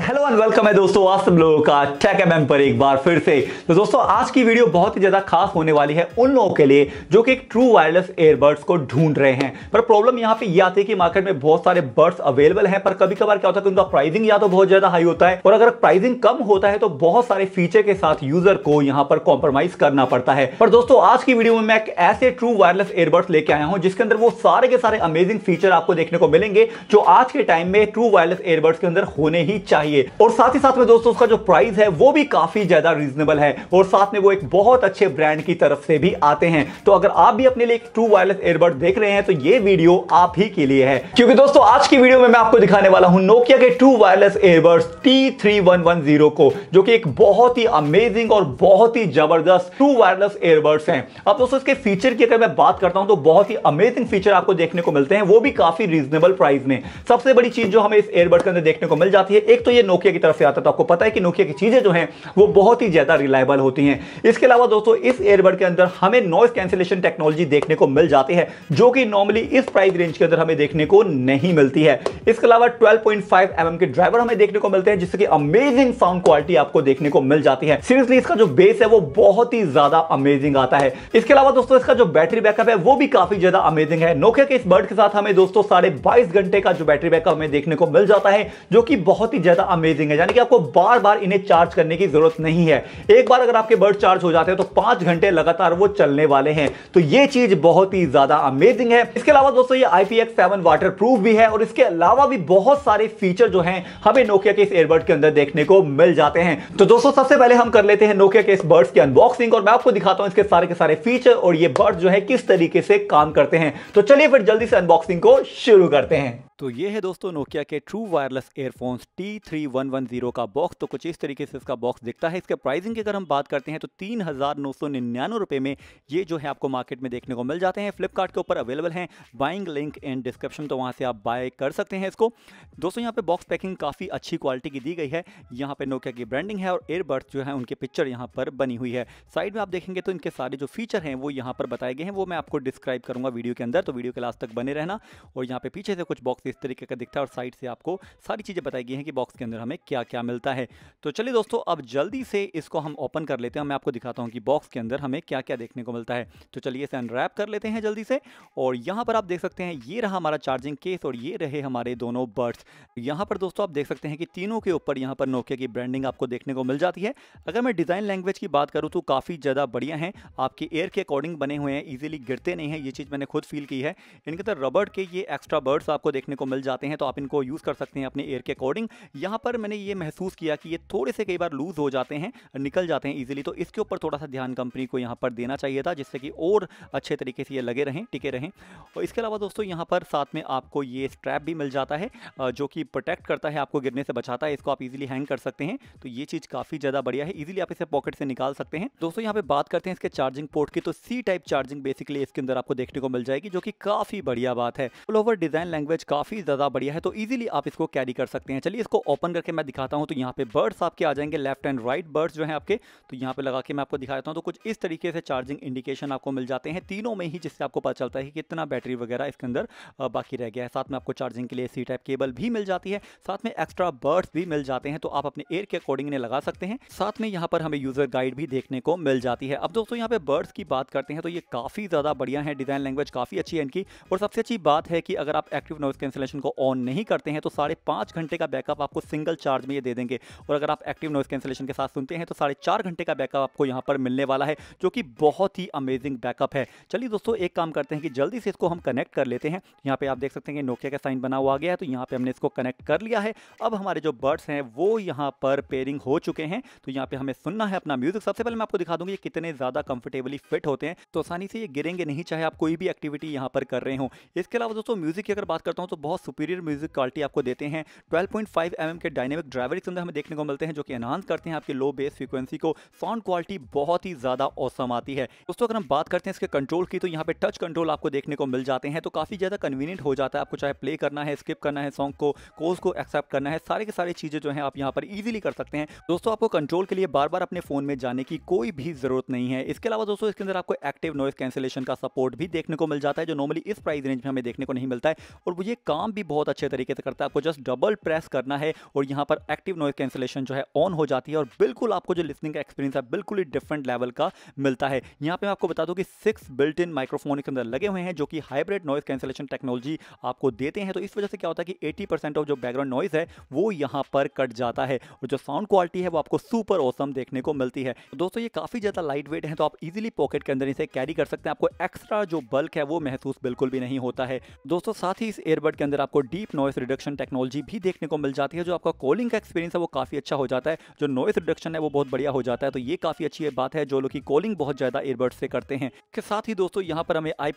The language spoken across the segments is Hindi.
हेलो एंड वेलकम है दोस्तों आज सब लोगों का टेक एम पर एक बार फिर से तो दोस्तों आज की वीडियो बहुत ही ज़्यादा खास होने वाली है उन लोगों के लिए जो कि एक ट्रू वायरलेस एयरबर्ड्स को ढूंढ रहे हैं पर प्रॉब्लम यहाँ पे ये आती है कि मार्केट में बहुत सारे बर्ड्स अवेलेबल हैं पर कभी कभार क्या होता है कि उनका प्राइसिंग या तो बहुत ज़्यादा हाई होता है और अगर प्राइसिंग कम होता है तो बहुत सारे फीचर के साथ यूजर को यहाँ पर कॉम्प्रोमाइज करना पड़ता है पर दोस्तों आज की वीडियो में मैं एक ऐसे ट्रू वायरलेस एयरबर्ड्स लेके आया हूँ जिसके अंदर वो सारे के सारे अमेजिंग फीचर आपको देखने को मिलेंगे जो आज के टाइम में ट्रू वायरलेस एयरबर्ड्स के अंदर होने ही ही चाहिए और साथ ही साथ में दोस्तों उसका जो प्राइस है वो भी काफी ज्यादा रीजनेबल है और साथ में वो एक बहुत अच्छे ब्रांड की तरफ से भी आते हैं तो अगर आप भी अपने लिए ट्रू वायरलेस एयरबड देख रहे हैं तो ये वीडियो आप ही के लिए है क्योंकि दोस्तों आज की वीडियो में मैं आपको दिखाने वाला हूं नोकिया के true wireless earbud T three को जो कि एक बहुत ही अमेजिंग और बहुत ही जबरदस्त ट्रू वायरलेस एयरबड्स हैं अब दोस्तों इसके फीचर की अगर मैं बात करता हूं तो बहुत ही अमेजिंग फीचर आपको देखने को मिलते हैं वो भी काफी रीजनेबल प्राइस में सबसे बड़ी चीज जो हमें इस एयरबड के अंदर देखने को मिल जाती है एक तो ये नोकिया की तरफ से आता है तो आपको पता है कि नोकिया की चीज़ें जो हैं वो बहुत ही ज़्यादा रिलायबल होती हैं इसके अलावा दोस्तों इस एयरबड के अंदर हमें नॉइस कैंसिलेशन टेक्नोलॉजी देखने को मिल जाती है जो कि नॉर्मली इस प्राइस रेंज के अंदर हमें देखने को नहीं मिलती है इसके अलावा ट्वेल्व पॉइंट mm के ड्राइवर हमें देखने को मिलते हैं जिससे कि अमेजिंग साउंड क्वालिटी आपको देखने को मिल जाती है सीरियसली इसका जो बेस है वो बहुत ही ज्यादा अमेजिंग आता है इसके अलावा दोस्तों इसका जो बैटरी बैकअप है वो भी काफी ज्यादा अमेजिंग है नोकिया के इस बर्ड के साथ हमें दोस्तों साढ़े बाईस घंटे का जो बैटरी बैकअप हमें देखने को मिल जाता है जो कि बहुत ही ज़्यादा अमेजिंग है यानी कि आपको बार बार इन्हें चार्ज करने की ज़रूरत नहीं है एक बार अगर आपके बर्ड चार्ज हो जाते हैं तो पांच घंटे लगातार वो चलने वाले हैं तो ये चीज़ बहुत ही ज़्यादा अमेजिंग है इसके अलावा दोस्तों ये आई पी वाटर प्रूफ भी है और इसके अलावा भी बहुत सारे फीचर जो हैं हमें नोकिया के इस एयरबर्ड के अंदर देखने को मिल जाते हैं तो दोस्तों सबसे पहले हम कर लेते हैं नोकिया के इस बर्ड्स की अनबॉक्सिंग और मैं आपको दिखाता हूँ इसके सारे के सारे फीचर और ये बर्ड जो है किस तरीके से काम करते हैं तो चलिए फिर जल्दी से अनबॉक्सिंग को शुरू करते हैं तो ये है दोस्तों नोकिया के true wireless earphones T three one one zero का बॉक्स तो कुछ इस तरीके से इसका बॉक्स दिखता है इसके प्राइसिंग की अगर हम बात करते हैं तो तीन हज़ार नौ सौ निन्यानवे रुपये में ये जो है आपको मार्केट में देखने को मिल जाते हैं फ्लिपकार्ट के ऊपर अवेलेबल हैं बाइंग लिंक एंड डिस्क्रिप्शन तो वहाँ से आप बाय कर सकते हैं इसको दोस्तों यहाँ पर बॉक्स पैकिंग काफ़ी अच्छी क्वालिटी की दी गई है यहाँ पर नोकिया की ब्रांडिंग है और एयरबर्ड्स जो है उनके पिक्चर यहाँ पर बनी हुई है साइड में आप देखेंगे तो इनके सारे जो फीचर हैं वो यहाँ पर बताए गए हैं वो मैं आपको डिस्क्राइब करूँगा वीडियो के अंदर तो वीडियो के लास्ट तक बने रहना और यहाँ पर पीछे से कुछ बॉक्स इस तरीके का दिखता है और साइड से आपको सारी चीज़ें बताई गई हैं कि बॉक्स के अंदर हमें क्या क्या मिलता है तो चलिए दोस्तों अब जल्दी से इसको हम ओपन कर लेते हैं मैं आपको दिखाता हूँ कि बॉक्स के अंदर हमें क्या क्या देखने को मिलता है तो चलिए इसे अनरैप कर लेते हैं जल्दी से और यहाँ पर आप देख सकते हैं ये रहा हमारा चार्जिंग केस और ये रहे हमारे दोनों बर्ड्स यहाँ पर दोस्तों आप देख सकते हैं कि तीनों के ऊपर यहाँ पर नोकिया की ब्रांडिंग आपको देखने को मिल जाती है अगर मैं डिज़ाइन लैंग्वेज की बात करूँ तो काफ़ी ज़्यादा बढ़िया हैं आपके एयर के अकॉर्डिंग बने हुए हैं ईजिली गिरते नहीं हैं ये चीज़ मैंने खुद फील की है इनके अंदर रबड़ के ये एक्स्ट्रा बर्ड्स आपको देखने को मिल जाते हैं तो आप इनको यूज़ कर सकते हैं अपने एयर के अकॉर्डिंग यहाँ पर मैंने ये महसूस किया कि ये थोड़े से कई बार लूज़ हो जाते हैं निकल जाते हैं ईजिली तो इसके ऊपर थोड़ा सा ध्यान कंपनी को यहाँ पर देना चाहिए था जिससे कि और अच्छे तरीके से ये लगे रहें टिके रहें और इसके अलावा दोस्तों यहाँ पर साथ में आपको ये स्ट्रैप भी मिल जाता है जो कि प्रोटेक्ट करता है आपको गिरने से बचाता है इसको आप इजीली हैंग कर सकते हैं तो ये चीज़ काफ़ी ज़्यादा बढ़िया है इजीली आप इसे पॉकेट से निकाल सकते हैं दोस्तों यहाँ पे बात करते हैं इसके चार्जिंग पोर्ट की तो सी टाइप चार्जिंग बेसिकली इसके अंदर आपको देखने को मिल जाएगी जो कि काफ़ी बढ़िया बात है ऑल ओवर डिज़ाइन लैंग्वेज काफ़ी काफ़ी ज़्यादा बढ़िया है तो ईजिली आप इसको कैरी कर सकते हैं चलिए इसको ओपन करके मैं दिखाता हूँ तो यहाँ पे बर्ड्स आपके आ जाएंगे लेफ्ट एंड राइट बर्ड्स जो हैं आपके तो यहाँ पे लगा के मैं आपको दिखाता हूँ तो कुछ इस तरीके से चार्जिंग इंडिकेशन आपको मिल जाते हैं तीनों में ही जिससे आपको पता चलता है कि कितना बैटरी वगैरह इसके अंदर बाकी रह गया है साथ में आपको चार्जिंग के लिए सी टाइप केबल भी मिल जाती है साथ में एक्स्ट्रा बर्ड्स भी मिल जाते हैं तो आप अपने एयर के अकॉर्डिंग इन्हें लगा सकते हैं साथ में यहाँ पर हमें यूज़र गाइड भी देखने को मिल जाती है अब दोस्तों यहाँ पे बर्ड्स की बात करते हैं तो ये काफ़ी ज़्यादा बढ़िया है डिज़ाइन लैंग्वेज काफ़ी अच्छी है इनकी और सबसे अच्छी बात है कि अगर आप एक्टिव नॉइस कैंसिल कैंसिलेशन को ऑन नहीं करते हैं तो साढ़े पाँच घंटे का बैकअप आपको सिंगल चार्ज में ये दे देंगे और अगर आप एक्टिव नॉइस कैंसिलेशन के साथ सुनते हैं तो साढ़े चार घंटे का बैकअप आपको यहाँ पर मिलने वाला है जो कि बहुत ही अमेजिंग बैकअप है चलिए दोस्तों एक काम करते हैं कि जल्दी से इसको हम कनेक्ट कर लेते हैं यहाँ पर आप देख सकते हैं कि नोकिया का साइन बना हुआ गया है तो यहाँ पर हमने इसको कनेक्ट कर लिया है अब हमारे जो बर्ड्स हैं वो यहाँ पर पेयरिंग हो चुके हैं तो यहाँ पर हमें सुनना है अपना म्यूजिक सबसे पहले मैं आपको दिखा दूँगी कितने ज़्यादा कंफर्टेबली फिट होते हैं तो आसानी से ये गिरेंगे नहीं चाहे आप कोई भी एक्टिविटी यहाँ पर कर रहे हो इसके अलावा दोस्तों म्यूजिक की अगर बात करता हूँ तो बहुत सुपीरियर म्यूजिक क्वालिटी आपको देते हैं 12.5 पॉइंट mm के डायनेमिक ड्राइवर के अंदर हमें देखने को मिलते हैं जो कि एनहांस करते हैं आपकी लो बेस फ्रीक्वेंसी को साउंड क्वालिटी बहुत ही ज़्यादा औसम आती है दोस्तों अगर हम बात करते हैं इसके कंट्रोल की तो यहाँ पे टच कंट्रोल आपको देखने को मिल जाते हैं तो काफ़ी ज़्यादा कन्वीनियंट हो जाता है आपको चाहे प्ले करना है स्किप करना है सॉन्ग को कोर्स को एक्सेप्ट करना है सारे के सारे चीज़ें जो है आप यहाँ पर ईजिली कर सकते हैं दोस्तों आपको कंट्रोल के लिए बार बार अपने फ़ोन में जाने की कोई भी ज़रूरत नहीं है इसके अलावा दोस्तों इसके अंदर आपको एक्टिव नॉइस कैंसिलेशन का सपोर्ट भी देखने को मिल जाता है जो नॉर्मली इस प्राइस रेंज में हमें देखने को नहीं मिलता है और मुझे काम भी बहुत अच्छे तरीके से करता है आपको जस्ट डबल प्रेस करना है और यहाँ पर एक्टिव नॉइज कैंसिलेशन जो है ऑन हो जाती है और बिल्कुल आपको जो लिसनिंग का एक्सपीरियंस है बिल्कुल ही डिफरेंट लेवल का मिलता है यहाँ पे मैं आपको बता दूँ कि सिक्स बिल्ट इन माइक्रोफोन के अंदर लगे हुए हैं जो कि हाइब्रिड नॉइज कैंसिलेशन टेक्नोलॉजी आपको देते हैं तो इस वजह से क्या होता है कि एटी ऑफ जो बैकग्राउंड नॉइज है वो यहाँ पर कट जाता है और जो साउंड क्वालिटी है वो आपको सुपर औसम देखने को मिलती है तो दोस्तों ये काफ़ी ज़्यादा लाइट वेट है तो आप इजिली पॉकेट के अंदर इसे कैरी कर सकते हैं आपको एक्स्ट्रा जो बल्क है वो महसूस बिल्कुल भी नहीं होता है दोस्तों साथ ही इस एयरबड के अंदर आपको डीप नॉइस रिडक्शन टेक्नोलॉजी भी देखने को मिल जाती है जो आपका कॉलिंग का एक्सपीरियंस है वो काफ़ी अच्छा हो जाता है जो नॉइस रिडक्शन है वो बहुत बढ़िया हो जाता है तो ये काफ़ी अच्छी बात है जो लोग की कॉलिंग बहुत ज़्यादा एयरबड से करते हैं के साथ ही दोस्तों यहाँ पर हमें आई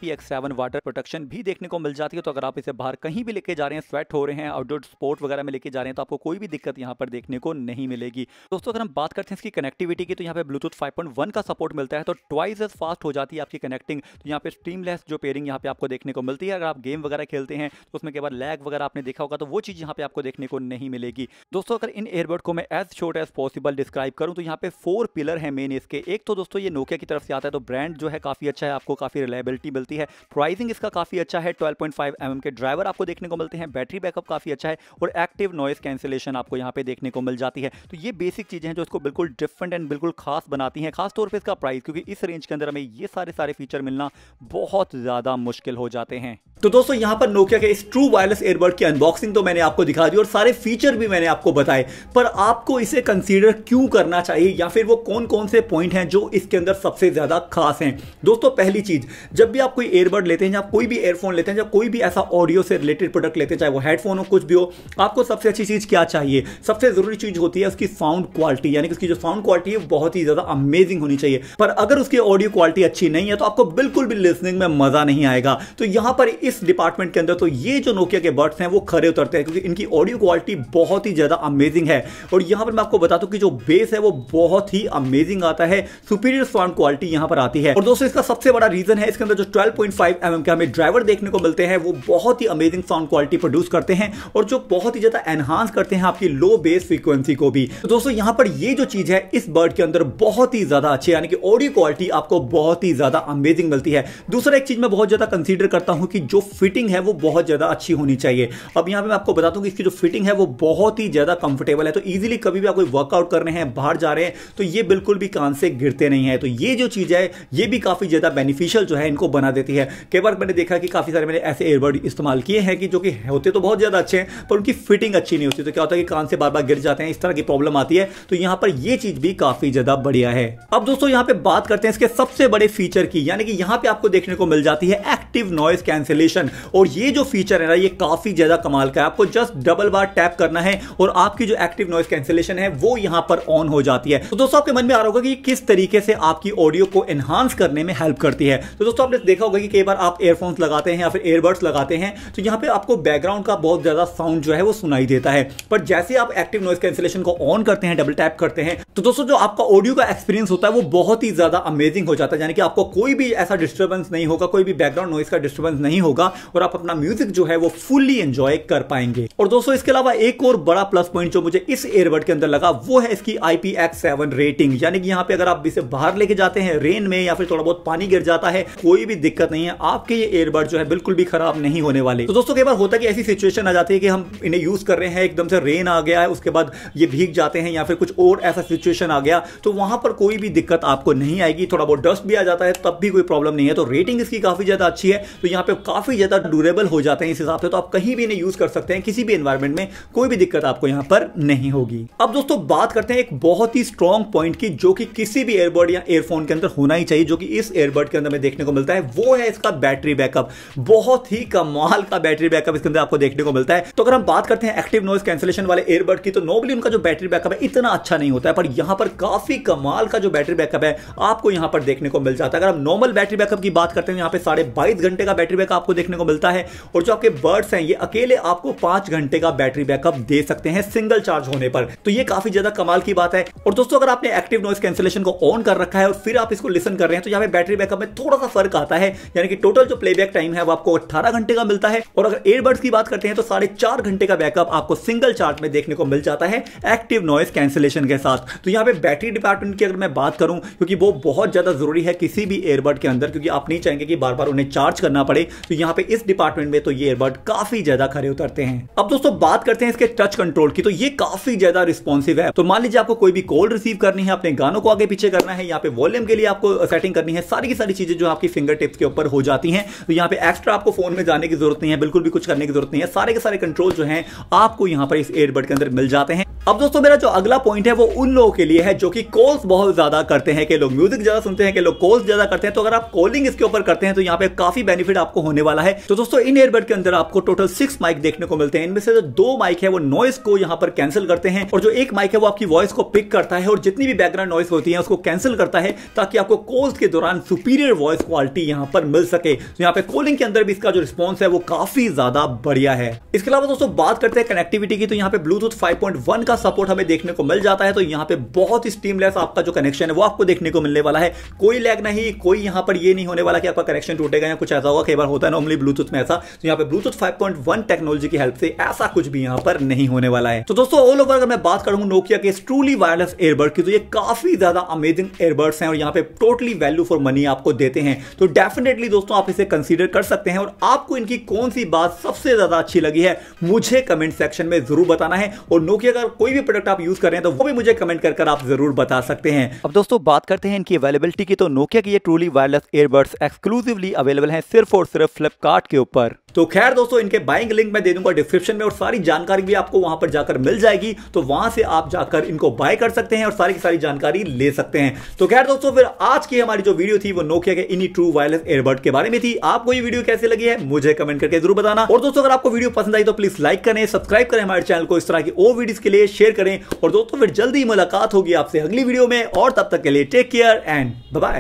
वाटर प्रोटेक्शन भी देखने को मिल जाती है तो अगर आप इसे बाहर कहीं भी लेके जा रहे हैं स्वेट हो रहे हैं आउटडोर स्पोर्ट वगैरह में लेके जा रहे हैं तो आपको कोई भी दिक्कत यहाँ पर देखने को नहीं मिलेगी दोस्तों अगर हम बात करते हैं इसकी कनेक्टिविटी की तो यहाँ पे ब्लूटूथ फाइव का सपोर्ट मिलता है तो ट्वाइस एज फास्ट हो जाती है आपकी कनेक्टिंग तो यहाँ पे स्ट्रीमलेस जो पेयरिंग यहाँ पे आपको देखने को मिलती है अगर आप गेम वगैरह खेलते हैं तो उसमें में कई बार लैग वगैरह आपने देखा होगा तो वो चीज़ यहाँ पे आपको देखने को नहीं मिलेगी दोस्तों अगर इन एयरबड को मैं as short as possible describe करूँ तो यहाँ पे फोर पिलर है मेन इसके एक तो दोस्तों ये नोकिया की तरफ से आता है तो ब्रांड जो है काफ़ी अच्छा है आपको काफ़ी रिलायबिलिटी मिलती है प्राइसिंग इसका काफ़ी अच्छा है ट्वेल्व पॉइंट mm के ड्राइवर आपको देखने को मिलते हैं बैटरी बैकअप काफ़ी अच्छा है और एक्टिव नॉइस कैंसिलेशन आपको यहाँ पे देखने को मिल जाती है तो ये बेसिक चीज़ें हैं जो इसको बिल्कुल डिफरेंट एंड बिल्कुल खास बनाती हैं खासतौर पर इसका प्राइस क्योंकि इस रेंज के अंदर हमें ये सारे सारे फीचर मिलना बहुत ज़्यादा मुश्किल हो जाते हैं तो दोस्तों यहाँ पर नोकिया के इस ट्रू ट्रू वायरलेस एयरबड की अनबॉक्सिंग तो मैंने आपको दिखा दी और सारे फीचर भी मैंने आपको बताए पर आपको इसे कंसीडर क्यों करना चाहिए या फिर वो कौन कौन से पॉइंट हैं जो इसके अंदर सबसे ज़्यादा खास हैं दोस्तों पहली चीज़ जब भी आप कोई एयरबड लेते हैं या कोई भी एयरफोन लेते हैं या कोई भी ऐसा ऑडियो से रिलेटेड प्रोडक्ट लेते हैं चाहे वो हेडफोन हो कुछ भी हो आपको सबसे अच्छी चीज़ क्या चाहिए सबसे ज़रूरी चीज़ होती है उसकी साउंड क्वालिटी यानी कि उसकी जो साउंड क्वालिटी है बहुत ही ज़्यादा अमेजिंग होनी चाहिए पर अगर उसकी ऑडियो क्वालिटी अच्छी नहीं है तो आपको बिल्कुल भी लिसनिंग में मज़ा नहीं आएगा तो यहां पर इस डिपार्टमेंट के अंदर तो ये जो जो तो नोकिया के बर्ड्स हैं वो खरे उतरते हैं क्योंकि इनकी ऑडियो क्वालिटी बहुत ही ज़्यादा अमेजिंग है और यहां पर मैं आपको बता दूं कि जो बेस है वो बहुत ही अमेजिंग आता है सुपीरियर साउंड क्वालिटी यहां पर आती है और दोस्तों इसका सबसे बड़ा रीजन है इसके अंदर जो ट्वेल्व पॉइंट mm के हमें ड्राइवर देखने को मिलते हैं वो बहुत ही अमेजिंग साउंड क्वालिटी प्रोड्यूस करते हैं और जो बहुत ही ज्यादा एनहांस करते हैं आपकी लो बेस फ्रीक्वेंसी को भी तो दोस्तों यहां पर ये जो चीज है इस बर्ड के अंदर बहुत ही ज्यादा अच्छी यानी कि ऑडियो क्वालिटी आपको बहुत ही ज्यादा अमेजिंग मिलती है दूसरा एक चीज मैं बहुत ज्यादा कंसिडर करता हूं कि जो फिटिंग है वो बहुत ज्यादा अच्छी होनी चाहिए अब यहाँ पे मैं आपको बता दूँ कि इसकी जो फिटिंग है वो बहुत ही ज़्यादा कंफर्टेबल है तो ईजिली कभी भी आप कोई वर्कआउट कर रहे हैं बाहर जा रहे हैं तो ये बिल्कुल भी कान से गिरते नहीं है तो ये जो चीज़ है ये भी काफ़ी ज़्यादा बेनिफिशियल जो है इनको बना देती है कई बार मैंने देखा कि काफ़ी सारे मैंने ऐसे एयरबड इस्तेमाल किए हैं कि जो कि होते तो बहुत ज़्यादा अच्छे हैं पर उनकी फिटिंग अच्छी नहीं होती तो क्या होता है कि कान से बार बार गिर जाते हैं इस तरह की प्रॉब्लम आती है तो यहाँ पर ये चीज़ भी काफ़ी ज़्यादा बढ़िया है अब दोस्तों यहाँ पर बात करते हैं इसके सबसे बड़े फीचर की यानी कि यहाँ पर आपको देखने को मिल जाती है एक्टिव नॉइज कैंसिलेशन और ये जो फीचर है रहा है ये काफ़ी ज़्यादा कमाल का है आपको जस्ट डबल बार टैप करना है और आपकी जो एक्टिव नॉइस कैंसिलेशन है वो यहां पर ऑन हो जाती है तो दोस्तों आपके मन में आ रहा होगा कि किस तरीके से आपकी ऑडियो को एनहांस करने में हेल्प करती है तो दोस्तों आपने देखा होगा कि कई बार आप एयरफोन्स लगाते हैं या फिर एयरबड्स लगाते हैं तो यहाँ पे आपको बैकग्राउंड का बहुत ज़्यादा साउंड जो है वो सुनाई देता है पर जैसे आप एक्टिव नॉइस कैंसिलेशन को ऑन करते हैं डबल टैप करते हैं तो दोस्तों जो आपका ऑडियो का एक्सपीरियंस होता है वो बहुत ही ज़्यादा अमेजिंग हो जाता है यानी कि आपको कोई भी ऐसा डिस्टर्बेंस नहीं होगा कोई भी बैकग्राउंड नॉइस का डिस्टर्बेंस नहीं होगा और आप अपना म्यूजिक जो है वो फुल्ली एंजॉय कर पाएंगे और दोस्तों इसके अलावा एक और बड़ा प्लस पॉइंट जो मुझे इस एयरबड के अंदर लगा वो है इसकी IPX7 रेटिंग यानी कि यहाँ पे अगर आप इसे बाहर लेके जाते हैं रेन में या फिर थोड़ा बहुत पानी गिर जाता है कोई भी दिक्कत नहीं है आपके ये एयरबड जो है बिल्कुल भी खराब नहीं होने वाले तो दोस्तों कई बार होता कि ऐसी सिचुएशन आ जाती है कि हम इन्हें यूज कर रहे हैं एकदम से रेन आ गया है उसके बाद ये भीग जाते हैं या फिर कुछ और ऐसा सिचुएशन आ गया तो वहां पर कोई भी दिक्कत आपको नहीं आएगी थोड़ा बहुत डस्ट भी आ जाता है तब भी कोई प्रॉब्लम नहीं है तो रेटिंग इसकी काफी ज्यादा अच्छी है तो यहाँ पे काफी ज्यादा ड्यूरेबल हो जाते हैं हिसाब से तो आप कहीं भी इन्हें यूज कर सकते हैं किसी भी एनवायरमेंट में कोई भी दिक्कत आपको यहां पर नहीं होगी अब दोस्तों बात करते हैं एक बहुत ही स्ट्रॉन्ग पॉइंट की जो कि किसी भी एयरबर्ड या एयरफोन के अंदर होना ही चाहिए जो कि इस एयरबर्ड के अंदर में देखने को मिलता है वो है इसका बैटरी बैकअप बहुत ही कमाल का बैटरी बैकअप इसके अंदर आपको देखने को मिलता है तो अगर हम बात करते हैं एक्टिव नॉइस कैंसिलेशन वाले एयरबर्ड की तो नॉर्मली उनका जो बैटरी बैकअप है इतना अच्छा नहीं होता है पर यहां पर काफी कमाल का जो बैटरी बैकअप है आपको यहां पर देखने को मिल जाता है अगर हम नॉर्मल बैटरी बैकअप की बात करते हैं यहां पर साढ़े घंटे का बैटरी बैकअप आपको देखने को मिलता है और जो आपके बर्ड्स हैं ये अकेले आपको पांच घंटे का बैटरी बैकअप दे सकते हैं सिंगल चार्ज होने पर तो ये काफी ज्यादा कमाल की बात है और दोस्तों अगर आपने एक्टिव नॉइस कैंसिलेशन को ऑन कर रखा है और फिर आप इसको लिसन कर रहे हैं तो यहाँ पे बैटरी बैकअप में थोड़ा सा फर्क आता है यानी कि टोटल जो प्लेबैक टाइम है वो आपको अट्ठारह घंटे का मिलता है और अगर एयरबर्ड्स की बात करते हैं तो साढ़े घंटे का बैकअप आपको सिंगल चार्ज में देखने को मिल जाता है एक्टिव नॉइस कैंसिलेशन के साथ तो यहाँ पे बैटरी डिपार्टमेंट की अगर मैं बात करूं क्योंकि वो बहुत ज्यादा जरूरी है किसी भी एयरबर्ड के अंदर क्योंकि आप नहीं चाहेंगे कि बार बार उन्हें चार्ज करना पड़े तो यहाँ पे इस डिपार्टमेंट में तो ये बर्ड काफी ज्यादा खरे उतरते हैं अब दोस्तों बात करते हैं इसके टच कंट्रोल की तो ये काफी ज्यादा रिस्पॉन्सिव है तो मान लीजिए आपको कोई भी कॉल रिसीव करनी है अपने गानों को आगे पीछे करना है यहाँ पे वॉल्यूम के लिए आपको सेटिंग करनी है सारी की सारी चीजें जो आपकी फिंगर टिप्स के ऊपर हो जाती है तो यहाँ पे एक्स्ट्रा आपको फोन में जाने की जरूरत नहीं है बिल्कुल भी कुछ करने की जरूरत नहीं है सारे के सारे कंट्रोल जो है आपको यहाँ पर इस एयरबड के अंदर मिल जाते हैं अब दोस्तों मेरा जो अगला पॉइंट है वो उन लोगों के लिए है जो कि कॉल्स बहुत ज्यादा करते हैं कि लोग म्यूजिक ज्यादा सुनते हैं कि लोग कॉल्स ज्यादा करते हैं तो अगर आप कॉलिंग इसके ऊपर करते हैं तो यहाँ पे काफी बेनिफिट आपको होने वाला है तो दोस्तों इन एयरबड के अंदर अंदर आपको टोटल सिक्स माइक देखने को मिलते हैं इनमें से जो दो माइक है वो नॉइस को यहाँ पर कैंसिल करते हैं और जो एक माइक है वो आपकी वॉइस को पिक करता है और जितनी भी बैकग्राउंड नॉइस होती है उसको कैंसिल करता है ताकि आपको कॉल्स के दौरान सुपीरियर वॉइस क्वालिटी यहाँ पर मिल सके तो यहाँ पे कॉलिंग के अंदर भी इसका जो रिस्पॉन्स है वो काफी ज्यादा बढ़िया है इसके अलावा दोस्तों बात करते हैं कनेक्टिविटी की तो यहाँ पे ब्लूटूथ फाइव का सपोर्ट हमें देखने को मिल जाता है तो यहाँ पे बहुत ही स्टीमलेस आपका जो कनेक्शन है वो आपको देखने को मिलने वाला है कोई लैग नहीं कोई यहाँ पर ये नहीं होने वाला कि आपका कनेक्शन टूटेगा या कुछ ऐसा होगा कई बार होता है नॉर्मली ब्लूटूथ में ऐसा तो यहाँ पे ब्लूटूथ 5.1 टेक्नोलॉजी की हेल्प से ऐसा कुछ भी यहाँ पर नहीं होने वाला है तो दोस्तों ऑल ओवर अगर मैं बात करूँ नोकिया के ट्रूली वायरलेस एयरबर्ड की तो ये काफी ज्यादा अमेजिंग एयरबर्ड्स हैं और यहाँ पे टोटली वैल्यू फॉर मनी आपको देते हैं तो डेफिनेटली दोस्तों आप इसे कंसिडर कर सकते हैं और आपको इनकी कौन सी बात सबसे ज्यादा अच्छी लगी है मुझे कमेंट सेक्शन में जरूर बताना है और नोकिया का कोई भी प्रोडक्ट आप यूज कर रहे हैं तो वो भी मुझे कमेंट कर, आप जरूर बता सकते हैं अब दोस्तों बात करते हैं इनकी अवेलेबिलिटी की तो नोकिया की ये truly wireless earbuds exclusively available है सिर्फ और सिर्फ फ्लिपकार्ट के ऊपर तो खैर खैर दोस्तों इनके बाइंग लिंक मैं दे दूंगा डिस्क्रिप्शन में और सारी जानकारी भी आपको वहां पर जाकर मिल जाएगी तो वहां से आप जाकर इनको बाय कर सकते हैं और सारी की सारी जानकारी ले सकते हैं तो खैर दोस्तों फिर आज की हमारी जो वीडियो थी वो नोकिया के इनी ट्रू वायरलेस एयरबड के बारे में थी आपको ये वीडियो कैसे लगी है मुझे कमेंट करके जरूर बताना और दोस्तों अगर आपको वीडियो पसंद आई तो प्लीज लाइक करें सब्सक्राइब करें हमारे चैनल को इस तरह की और वीडियो के लिए शेयर करें और दोस्तों फिर जल्दी मुलाकात होगी आपसे अगली वीडियो में और तब तक के लिए टेक केयर एंड बाय